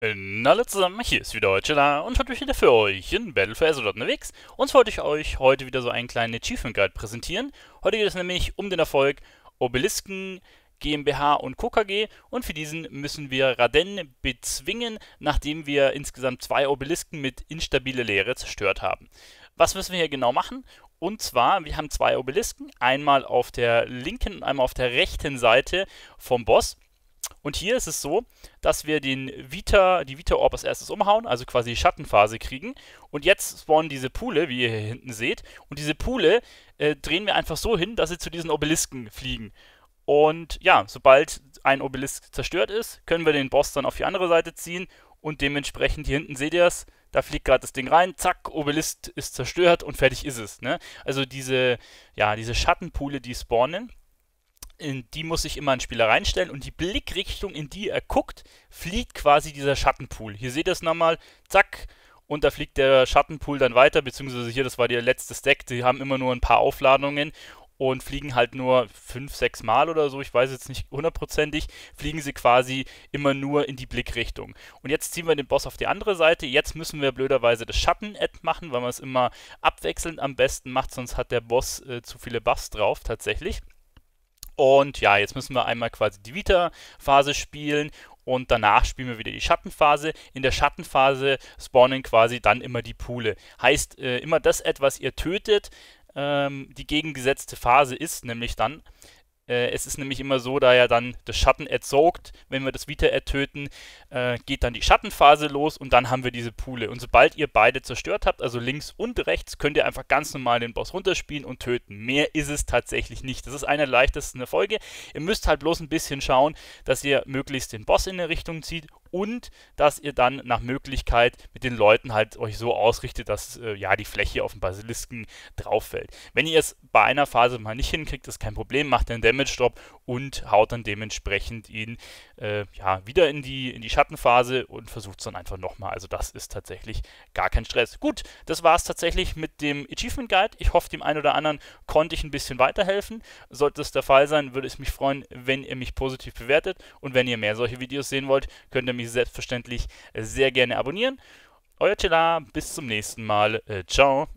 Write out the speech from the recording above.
Hallo zusammen, hier ist wieder heute da und heute wieder für euch in Battle for Azeroth unterwegs. Und wollte ich euch heute wieder so einen kleinen Achievement Guide präsentieren. Heute geht es nämlich um den Erfolg Obelisken, GmbH und KKG und für diesen müssen wir Raden bezwingen, nachdem wir insgesamt zwei Obelisken mit instabile Leere zerstört haben. Was müssen wir hier genau machen? Und zwar, wir haben zwei Obelisken, einmal auf der linken und einmal auf der rechten Seite vom Boss. Und hier ist es so, dass wir den Vita, die Vita Orb als erstes umhauen, also quasi die Schattenphase kriegen. Und jetzt spawnen diese Pule, wie ihr hier hinten seht. Und diese Pule äh, drehen wir einfach so hin, dass sie zu diesen Obelisken fliegen. Und ja, sobald ein Obelisk zerstört ist, können wir den Boss dann auf die andere Seite ziehen. Und dementsprechend, hier hinten seht ihr es, da fliegt gerade das Ding rein, zack, Obelisk ist zerstört und fertig ist es. Ne? Also diese, ja, diese Schattenpule, die spawnen, in die muss sich immer ein Spieler reinstellen und die Blickrichtung, in die er guckt, fliegt quasi dieser Schattenpool. Hier seht ihr es nochmal, zack, und da fliegt der Schattenpool dann weiter, beziehungsweise hier, das war der letzte Stack, die haben immer nur ein paar Aufladungen und fliegen halt nur 5, 6 Mal oder so, ich weiß jetzt nicht hundertprozentig, fliegen sie quasi immer nur in die Blickrichtung. Und jetzt ziehen wir den Boss auf die andere Seite. Jetzt müssen wir blöderweise das Schatten-Ad machen, weil man es immer abwechselnd am besten macht, sonst hat der Boss äh, zu viele Buffs drauf tatsächlich. Und ja, jetzt müssen wir einmal quasi die Vita-Phase spielen und danach spielen wir wieder die Schattenphase. In der Schattenphase spawnen quasi dann immer die Pule. Heißt, äh, immer das etwas ihr tötet, ähm, die gegengesetzte Phase ist nämlich dann, äh, es ist nämlich immer so, da ja dann das Schatten-Ad saugt, wenn wir das Vita-Ad töten, äh, geht dann die Schattenphase los und dann haben wir diese Pule. Und sobald ihr beide zerstört habt, also links und rechts, könnt ihr einfach ganz normal den Boss runterspielen und töten. Mehr ist es tatsächlich nicht. Das ist eine der leichtesten Erfolge. Ihr müsst halt bloß ein bisschen schauen, dass ihr möglichst den Boss in eine Richtung zieht und dass ihr dann nach Möglichkeit mit den Leuten halt euch so ausrichtet, dass äh, ja die Fläche auf den Basilisken drauf fällt. Wenn ihr es bei einer Phase mal nicht hinkriegt, ist kein Problem, macht den Damage Drop und haut dann dementsprechend ihn äh, ja, wieder in die, in die Schattenphase und versucht es dann einfach nochmal. Also das ist tatsächlich gar kein Stress. Gut, das war es tatsächlich mit dem Achievement Guide. Ich hoffe, dem einen oder anderen konnte ich ein bisschen weiterhelfen. Sollte es der Fall sein, würde es mich freuen, wenn ihr mich positiv bewertet. Und wenn ihr mehr solche Videos sehen wollt, könnt ihr mich selbstverständlich äh, sehr gerne abonnieren. Euer Chela, bis zum nächsten Mal. Äh, ciao.